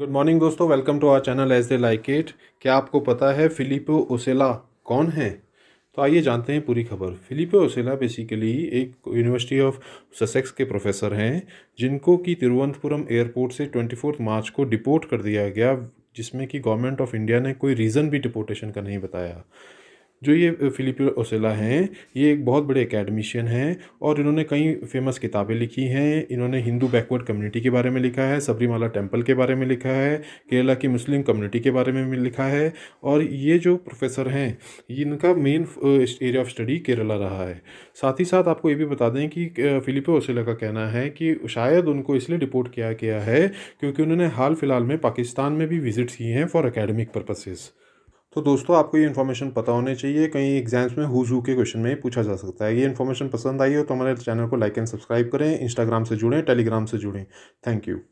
good morning दोस्तों welcome to our channel as they like it क्या आपको पता है फिलिपो ओसेला कौन है तो आइए जानते हैं पूरी खबर फिलिपो ओसेला बेसिकली एक यूनिवर्सिटी ऑफ ससेक्स के प्रोफेसर हैं जिनको कि तिरुवनंतपुरम एयरपोर्ट से ट्वेंटी मार्च को डिपोर्ट कर दिया गया जिसमें कि गवर्नमेंट ऑफ इंडिया ने कोई रीज़न भी डिपोर्टेशन का नहीं बताया जो ये फ़िलिप ओसेला हैं ये एक बहुत बड़े एकेडमिशियन हैं और इन्होंने कई फेमस किताबें लिखी हैं इन्होंने हिंदू बैकवर्ड कम्युनिटी के बारे में लिखा है सबरीमाला टेम्पल के बारे में लिखा है केरला की मुस्लिम कम्युनिटी के बारे में भी लिखा है और ये जो प्रोफेसर हैं इनका main area of study Kerala रहा है साथ ही साथ आपको ये भी बता दें कि फ़िलिपो ओसेला का कहना है कि शायद उनको इसलिए डिपोर्ट किया गया है क्योंकि उन्होंने हाल फिलहाल में पाकिस्तान में भी विजिट्स किए हैं फॉर अकेडमिक पर्पसेज़ तो दोस्तों आपको ये इन्फॉर्मेशन पता होने चाहिए कहीं एग्जाम्स में हु के क्वेश्चन में पूछा जा सकता है ये इन्फॉर्मेशन पसंद आई हो तो हमारे चैनल को लाइक एंड सब्सक्राइब करें इंस्टाग्राम से जुड़ें टेलीग्राम से जुड़ें थैंक यू